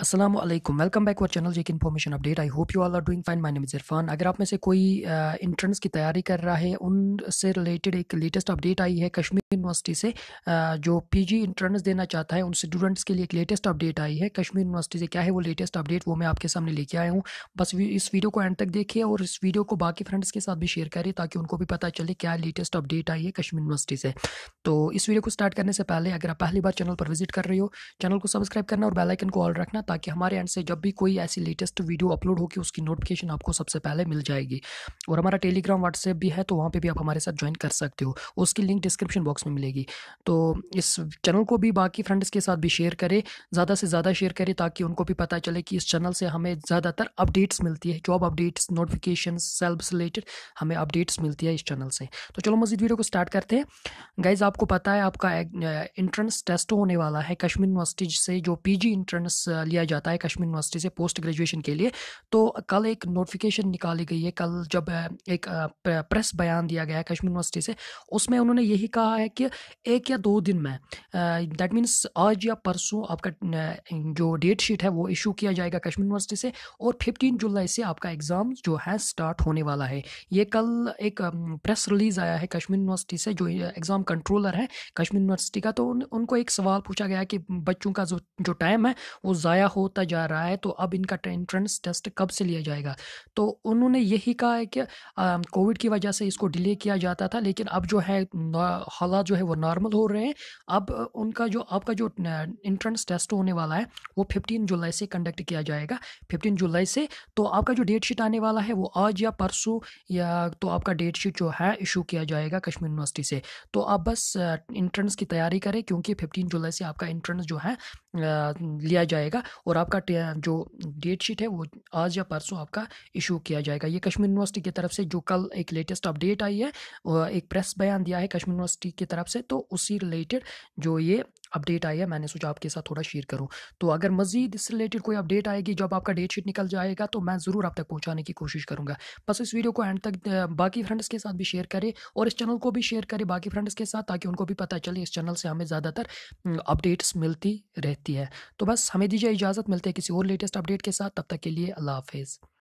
Aslam welcome back our channel जेक information update I hope you all are doing fine my name is Irfan अगर आप में से कोई इंट्रेंस uh, की तैयारी कर रहा है उनसे रिलेटेड एक लेटेस्ट अपडेट आई है कश्मीर यूनिवर्सिटी से uh, जो पीजी इंट्रेंस देना चाहता है उन स्टूडेंट्स के लिए एक लेटेस्ट अपडेट आई है कश्मीर यूनिवर्सिटी से क्या है वो लेटेस्ट अपडेट वो मैं आपके सामने लेके आया हूँ बस इस वीडियो को एंड तक देखिए और इस वीडियो को बाकी फ्रेंड्स के साथ भी शेयर करें ताकि उनको भी पता चले क्या लेटेस्ट अपडेट आई है कश्मीर यूनिवर्सिटी से तो इस वीडियो को स्टार्ट करने से पहले अगर आप पहली बार चैनल पर विजिट कर रहे हो चैनल को सब्सक्राइब करना और बेलाइकन को ऑल रखना ताकि हमारे एंड से जब भी कोई ऐसी लेटेस्ट वीडियो अपलोड होगी उसकी नोटिफिकेशन आपको सबसे पहले मिल जाएगी और हमारा टेलीग्राम व्हाट्सएप भी है तो वहाँ पर भी आप हमारे साथ ज्वाइन कर सकते हो उसकी लिंक डिस्क्रिप्शन बॉक्स में मिलेगी तो इस चैनल को भी बाकी फ्रेंड्स के साथ भी शेयर करें ज़्यादा से ज़्यादा शेयर करें ताकि उनको भी पता चले कि इस चैनल से हमें ज़्यादातर अपडेट्स मिलती है job updates notification self related हमें अपडेट्स मिलती है इस चैनल से तो चलो मजीद वीडियो को स्टार्ट करते हैं गाइज आपको पता है आपका एंट्रेंस टेस्ट होने वाला है कश्मीर यूनिवर्सिटी से जो पीजी इंट्रेंस लिया किया जाता है कश्मीर यूनिवर्सिटी से पोस्ट ग्रेजुएशन के लिए तो कल एक नोटिफिकेशन निकाली गई है कल जब एक प्रेस बयान दिया गया है कश्मीर यूनिवर्सिटी से उसमें उन्होंने यही कहा है कि एक या दो दिन में दैट मीन्स आज या परसों आपका जो डेट शीट है वो इशू किया जाएगा कश्मीर यूनिवर्सिटी से और फिफ्टीन जुलाई से आपका एग्ज़ाम जो है स्टार्ट होने वाला है ये कल एक प्रेस रिलीज़ आया है कश्मीर यूनिवर्सिटी से जो एग्ज़ाम कंट्रोलर है कश्मीर यूनिवर्सिटी का तो उन, उनको एक सवाल पूछा गया कि बच्चों का जो जो टाइम है वो ज़ाया होता जा रहा है तो अब इनका एंट्रेंस टेस्ट कब से लिया जाएगा तो उन्होंने यही कहा है कि कोविड की वजह से इसको डिले किया जाता था लेकिन अब जो है हालात जो है वो नॉर्मल हो रहे हैं अब उनका जो आपका जो इंट्रेंस टेस्ट होने वाला है वो फिफ्टीन जुलाई से कंडक्ट किया जाएगा फिफ्टीन जुलाई से तो आपका जो डेट शीट आने वाला है वो आज या परसों या तो आपका डेट शीट जो है इशू किया जाएगा कश्मीर यूनिवर्सिटी से तो आप बस इंट्रेंस की तैयारी करें क्योंकि फिफ्टीन जुलाई से आपका इंट्रेंस जो है लिया जाएगा और आपका जो डेट शीट है वो आज या परसों आपका इशू किया जाएगा ये कश्मीर यूनिवर्सिटी की तरफ से जो कल एक लेटेस्ट अपडेट आई है एक प्रेस बयान दिया है कश्मीर यूनिवर्सिटी की तरफ से तो उसी रिलेटेड जो ये अपडेट आई है मैंने सोचा आपके साथ थोड़ा शेयर करूँ तो अगर मजीद इससे रिलेटेड कोई अपडेट आएगी जब आपका डेट शीट निकल जाएगा तो मैं ज़रूर आप तक पहुँचाने की कोशिश करूँगा बस इस वीडियो को एंड तक बाकी फ्रेंड्स के साथ भी शेयर करें और इस चैनल को भी शेयर करें बाकी फ्रेंड्स के साथ ताकि उनको भी पता चले इस चैनल से हमें ज़्यादातर अपडेट्स मिलती रहती है तो बस हमें दीजिए इजाज़त मिलते हैं किसी और लेटेस्ट अपडेट के साथ तब तक के लिए अल्लाह हाफिज़